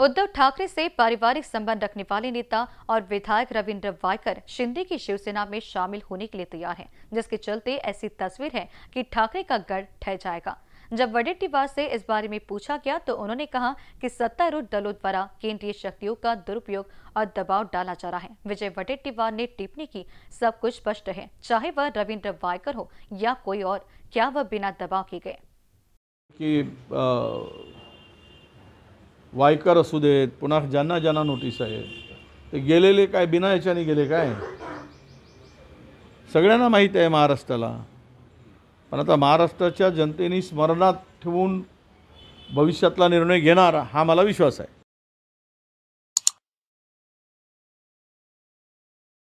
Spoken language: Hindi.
उद्धव ठाकरे से पारिवारिक संबंध रखने वाले नेता और विधायक रविंद्र वायकर शिंदे की शिवसेना में शामिल होने के लिए तैयार हैं, जिसके चलते ऐसी तस्वीर है कि ठाकरे का गढ़ ठह जाएगा जब वडेट्टीवार से इस बारे में पूछा गया तो उन्होंने कहा कि सत्तारूढ़ दलों द्वारा केंद्रीय शक्तियों का दुरुपयोग और दबाव डाला जा रहा है विजय वडेट्टीवार ने टिप्पणी की सब कुछ स्पष्ट है चाहे वह रविन्द्र वायकर हो या कोई और क्या वह बिना दबाव के गए वायकर असू देत पुन्हा ज्यांना ज्यांना नोटीस आहे ते गेलेले काय बिना याच्याने गेले काय सगळ्यांना माहीत आहे महाराष्ट्राला पण आता महाराष्ट्राच्या जनतेने स्मरणात ठेवून भविष्यातला निर्णय घेणार हा मला विश्वास आहे